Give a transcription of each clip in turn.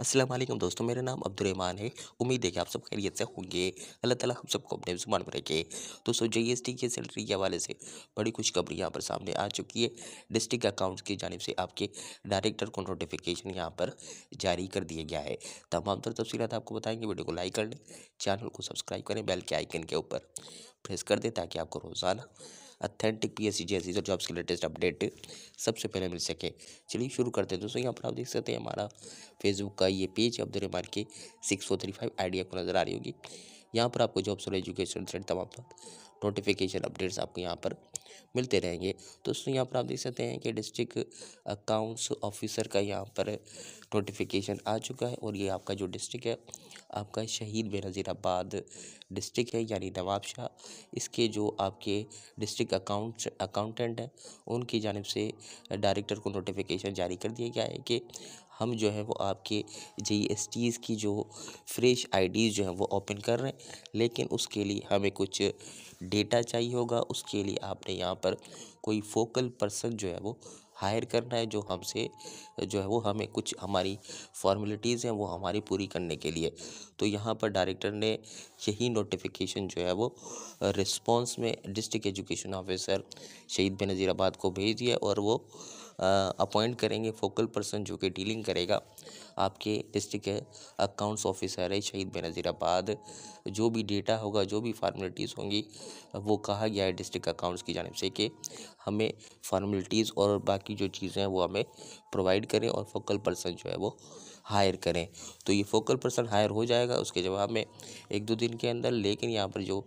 अस्सलाम वालेकुम दोस्तों मेरा नाम अब्दुलरहमान है उम्मीद है कि आप सब खैरियत से होंगे अल्लाह ताला हम सबको अपने जुबान में रखे दोस्तों जे एस टी के सैलरी के हवाले से बड़ी खुशखबरी यहाँ पर सामने आ चुकी है डिस्ट्रिक्ट अकाउंट्स की जानब से आपके डायरेक्टर को नोटिफिकेशन यहाँ पर जारी कर दिया गया है तमाम तर तफसीत आपको बताएंगे वीडियो को लाइक कर लें चैनल को सब्सक्राइब करें बेल के आइकन के ऊपर प्रेस कर दें ताकि आपको रोज़ाना अथेंटिक पी एस और जॉब्स के लेटेस्ट अपडेट सबसे पहले मिल सके चलिए शुरू करते हैं दोस्तों यहाँ पर आप देख सकते हैं हमारा फेसबुक का ये पेज अब दो मार के six four three five Idea को नज़र आ रही होगी यहाँ पर आपको जॉब्स और एजुकेशन से तमाम नोटिफिकेशन अपडेट्स आपको यहाँ पर मिलते रहेंगे दोस्तों यहाँ पर आप देख सकते हैं कि डिस्ट्रिक्ट अकाउंट्स ऑफिसर का यहाँ पर नोटिफिकेशन आ चुका है और ये आपका जो डिस्ट्रिक्ट है आपका शहीद बेनज़ीराबाद डिस्ट्रिक्ट है यानी नवाब शाह इसके जो आपके डिस्ट्रिक्ट अकाउंट अकाउंटेंट हैं उनकी जानब से डायरेक्टर को नोटिफिकेशन जारी कर दिया गया है कि हम जो है वो आपके जी एस टीज़ की जो फ्रेश आई जो है वो ओपन कर रहे हैं लेकिन उसके लिए हमें कुछ डेटा चाहिए होगा उसके लिए आपने यहाँ पर कोई फोकल पर्सन जो है वो हायर करना है जो हमसे जो है वो हमें कुछ हमारी फॉर्मेलिटीज़ हैं वो हमारी पूरी करने के लिए तो यहाँ पर डायरेक्टर ने यही नोटिफिकेशन जो है वो रिस्पांस में डिस्ट्रिक्ट एजुकेशन ऑफिसर शहीद बेनज़ीराबाद को भेज दिया और वो अपॉइंट करेंगे फोकल पर्सन जो कि डीलिंग करेगा आपके डिस्ट्रिक्ट अकाउंट्स ऑफिसर है शहीद बेनज़ीराबाद जो भी डेटा होगा जो भी फार्मेलिटीज़ होंगी वो कहा गया है डिस्ट्रिक्ट अकाउंट्स की जानब से कि हमें फार्मेलिटीज़ और बाकी जो चीज़ें हैं वो हमें प्रोवाइड करें और फोकल पर्सन जो है वो हायर करें तो ये फोकल पर्सन हायर हो जाएगा उसके जवाब में एक दो दिन के अंदर लेकिन यहाँ पर जो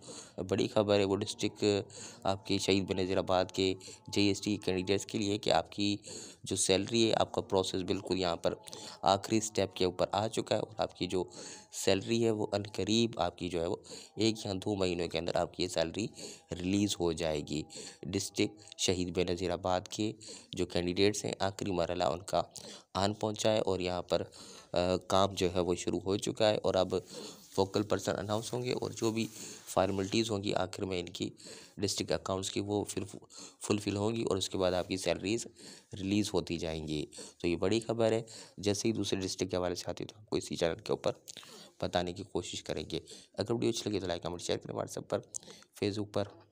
बड़ी खबर है वो डिस्ट्रिक्ट आपके शहीद बेनज़ीराबाद के जे एस टी कैंडिडेट्स के लिए कि आपकी जो सैलरी है आपका प्रोसेस बिल्कुल यहाँ पर आखिरी स्टेप के ऊपर आ चुका है और आपकी जो सैलरी है वो अनकरीब आपकी जो है वो एक या दो महीनों के अंदर आपकी ये सैलरी रिलीज़ हो जाएगी डिस्ट्रिक्ट शहीद बेनज़ीराबाद के जो कैंडिडेट्स हैं आखिरी मरला उनका आन पहुँचा है और यहाँ पर आ, काम जो है वो शुरू हो चुका है और अब फोकल पर्सन अनाउंस होंगे और जो भी फॉर्मेलिटीज़ होंगी आखिर में इनकी डिस्ट्रिक्ट अकाउंट्स की वो फिर फुलफ़िल होंगी और उसके बाद आपकी सैलरीज रिलीज़ होती जाएंगी तो ये बड़ी खबर है जैसे ही दूसरे डिस्ट्रिक्ट के हवाले हमारे साथी तो आपको इसी चैनल के ऊपर बताने की कोशिश करेंगे अगर वीडियो अच्छी लगी तो लाइक कमेंट शेयर करें व्हाट्सएप पर फेसबुक पर